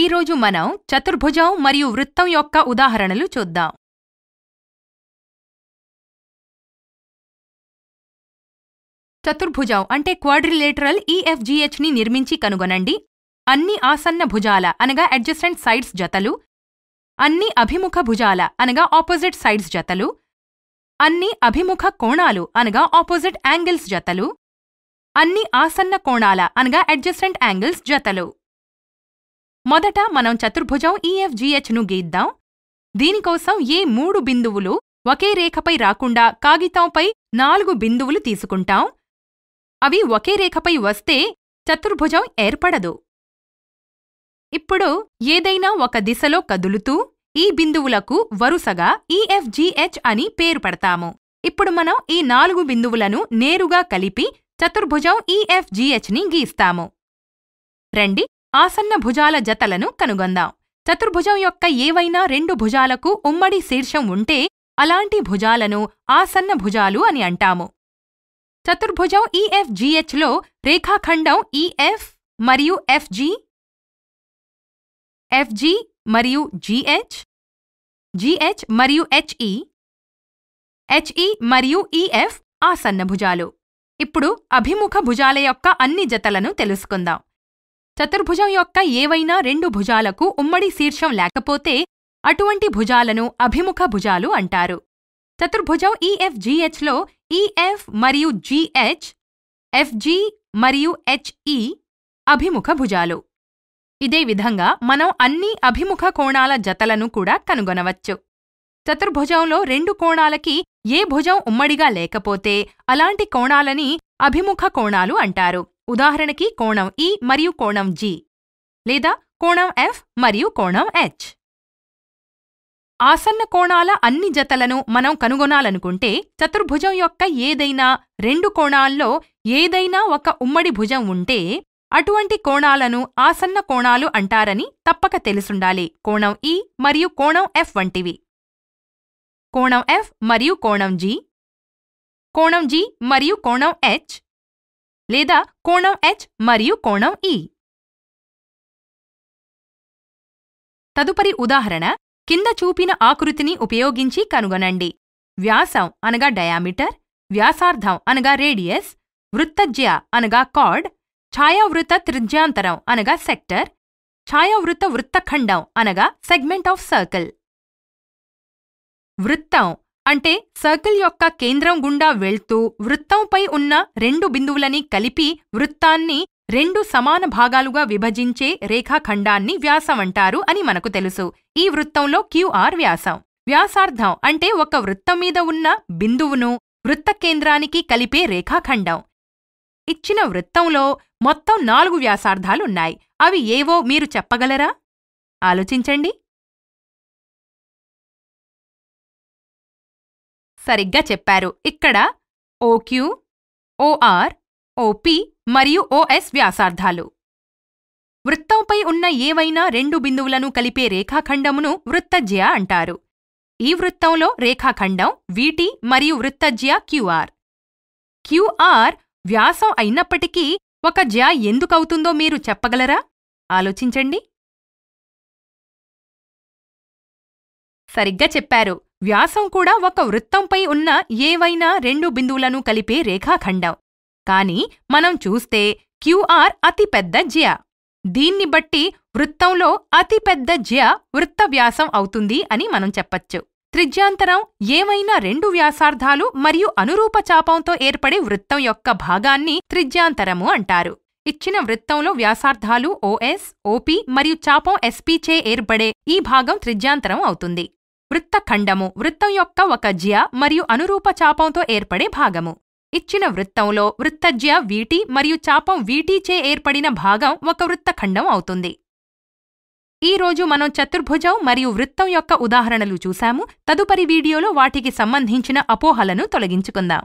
ఈరోజు మనం చతుర్భుజం మరియు వృత్తం యొక్క ఉదాహరణలు చూద్దాం చతుర్భుజం అంటే క్వాడ్రిలేటరల్ e ని నిర్మించి కనుగొనండి అన్ని ఆసన్న భుజాల అనగా అడ్జస్టెంట్ సైడ్స్ జతలు అన్ని అభిముఖ భుజాల అనగా ఆపోజిట్ సైడ్స్ జతలు అన్ని అభిముఖ కోణాలు అనగా ఆపోజిట్ యాంగిల్స్ జతలు అన్ని ఆసన్న కోణాల అనగా అడ్జస్టెంట్ యాంగిల్స్ జతలు మొదట మనం చతుర్భుజం e ను గీద్దాం దీనికోసం ఏ మూడు బిందువులు ఒకే రేఖపై రాకుండా కాగితంపై నాలుగు బిందువులు తీసుకుంటాం అవి ఒకే రేఖపై వస్తే చతుర్భుజం ఏర్పడదు ఇప్పుడు ఏదైనా ఒక దిశలో కదులుతూ ఈ బిందువులకు వరుసగా ఈఎఫ్జిహెచ్ e అని పేరు పెడతాము ఇప్పుడు మనం ఈ నాలుగు బిందువులను నేరుగా కలిపి చతుర్భుజం e ని గీస్తాము రండి ఆసన్న భుజాల జతలను కనుగొందాం చతుర్భుజం యొక్క ఏవైనా రెండు భుజాలకు ఉమ్మడి శీర్షం ఉంటే అలాంటి భుజాలను ఆసన్న భుజాలు అని అంటాము చతుర్భుజం ఈఎఫ్జిహెచ్లో e రేఖాఖండం ఈఎఫ్ e మరియు ఎఫ్జి ఎఫ్జి మరియు జిహెచ్ జిహెచ్ మరియు హెచ్ఈ హెచ్ఈ e, మరియు ఈఎఫ్ ఆసన్న భుజాలు ఇప్పుడు అభిముఖ భుజాల యొక్క అన్ని జతలను తెలుసుకుందాం చతుర్భుజం యొక్క ఏవైనా రెండు భుజాలకు ఉమ్మడి శీర్షం లేకపోతే అటువంటి భుజాలను అభిముఖ భుజాలు అంటారు చతుర్భుజం ఈఎఫ్జిహెచ్లో e ఈఎఫ్ e మరియు జిహెచ్ ఎఫ్జి మరియు హెచ్ఈ e అభిముఖ భుజాలు ఇదే విధంగా మనం అన్ని అభిముఖ కోణాల జతలను కూడా కనుగొనవచ్చు చతుర్భుజంలో రెండు కోణాలకి ఏ భుజం ఉమ్మడిగా లేకపోతే అలాంటి కోణాలని అభిముఖ కోణాలు అంటారు ఉదాహరణకి కోణం ఇ e మరియు కోణం జి లేదా కోణం ఎఫ్ మరియు కోణం హెచ్ ఆసన్న కోణాల అన్ని జతలను మనం కనుగొనాలనుకుంటే చతుర్భుజం యొక్క ఏదైనా రెండు కోణాల్లో ఏదైనా ఒక ఉమ్మడి భుజం ఉంటే అటువంటి కోణాలను ఆసన్న కోణాలు అంటారని తప్పక తెలుసుండాలి కోణం ఇ e మరియు కోణం ఎఫ్ వంటివి కోణం ఎఫ్ మరియు కోణం జి కోణం జి మరియు కోణం హెచ్ లేదా కోణం హెచ్ మరియు కోణం ఇ e. తదుపరి ఉదాహరణ కింద చూపిన ఆకృతిని ఉపయోగించి కనుగొనండి వ్యాసం అనగా డయామీటర్ వ్యాసార్థం అనగా రేడియస్ వృత్తజ్య అనగా కార్డ్ ఛాయావృత త్రిజ్యాంతరం అనగా సెక్టర్ ఛాయావృత వృత్తఖండం అనగా సెగ్మెంట్ ఆఫ్ సర్కిల్ వృత్తం అంటే సర్కిల్ యొక్క కేంద్రం గుండా వెళ్తూ వృత్తంపై ఉన్న రెండు బిందువులని కలిపి వృత్తాన్ని రెండు సమాన భాగాలుగా విభజించే రేఖాఖండాన్ని వ్యాసం అంటారు అని మనకు తెలుసు ఈ వృత్తంలో క్యూఆర్ వ్యాసం వ్యాసార్థం అంటే ఒక వృత్తం మీద ఉన్న బిందువును వృత్త కేంద్రానికి కలిపే రేఖాఖండం ఇచ్చిన వృత్తంలో మొత్తం నాలుగు వ్యాసార్థాలున్నాయి అవి ఏవో మీరు చెప్పగలరా ఆలోచించండి సరిగ్గా చెప్పారు ఇక్కడ ఓక్యూ ఓఆర్ ఓపి మరియు ఓఎస్ వ్యాసార్థాలు వృత్తంపై ఉన్న ఏవైనా రెండు బిందువులను కలిపే రేఖాఖండమును వృత్తజ్య అంటారు ఈ వృత్తంలో రేఖాఖండం వీటి మరియు వృత్తజ్య క్యూఆర్ క్యూఆర్ వ్యాసం అయినప్పటికీ ఒక జ్యా ఎందుకవుతుందో మీరు చెప్పగలరా ఆలోచించండి సరిగ్గా చెప్పారు వ్యాసం కూడా ఒక వృత్తంపై ఉన్న ఏవైనా రెండు బిందువులను కలిపే రేఖాఖండం కాని మనం చూస్తే క్యూఆర్ అతిపెద్ద జ్య దీన్ని బట్టి వృత్తంలో అతిపెద్ద జ్య వృత్త వ్యాసం అవుతుంది అని మనం చెప్పచ్చు త్రిజ్యాంతరం ఏవైనా రెండు వ్యాసార్థాలు మరియు అనురూప చాపంతో ఏర్పడే వృత్తం యొక్క భాగాన్ని త్రిజ్యాంతరము అంటారు ఇచ్చిన వృత్తంలో వ్యాసార్థాలు ఓఎస్ ఓపి మరియు చాపం ఎస్పీచే ఏర్పడే ఈ భాగం త్రిజ్యాంతరం అవుతుంది వృత్తఖండము వృత్తం యొక్క ఒక జ్య మరియు అనురూప చాపంతో ఏర్పడే భాగము ఇచ్చిన వృత్తంలో వృత్తజ్య వీటి మరియు చాపం వీటీచే ఏర్పడిన భాగం ఒక వృత్తఖండం అవుతుంది ఈ రోజు మనం చతుర్భుజం మరియు వృత్తం యొక్క ఉదాహరణలు చూశాము తదుపరి వీడియోలో వాటికి సంబంధించిన అపోహలను తొలగించుకుందాం